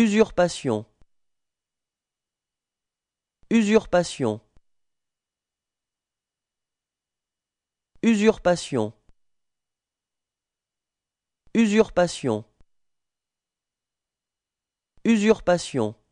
Usurpation Usurpation Usurpation Usurpation Usurpation